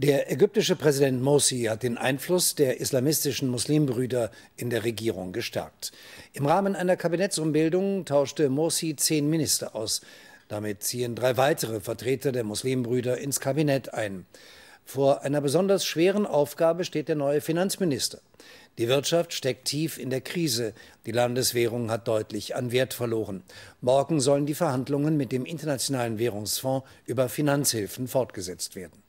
Der ägyptische Präsident Morsi hat den Einfluss der islamistischen Muslimbrüder in der Regierung gestärkt. Im Rahmen einer Kabinettsumbildung tauschte Morsi zehn Minister aus. Damit ziehen drei weitere Vertreter der Muslimbrüder ins Kabinett ein. Vor einer besonders schweren Aufgabe steht der neue Finanzminister. Die Wirtschaft steckt tief in der Krise. Die Landeswährung hat deutlich an Wert verloren. Morgen sollen die Verhandlungen mit dem Internationalen Währungsfonds über Finanzhilfen fortgesetzt werden.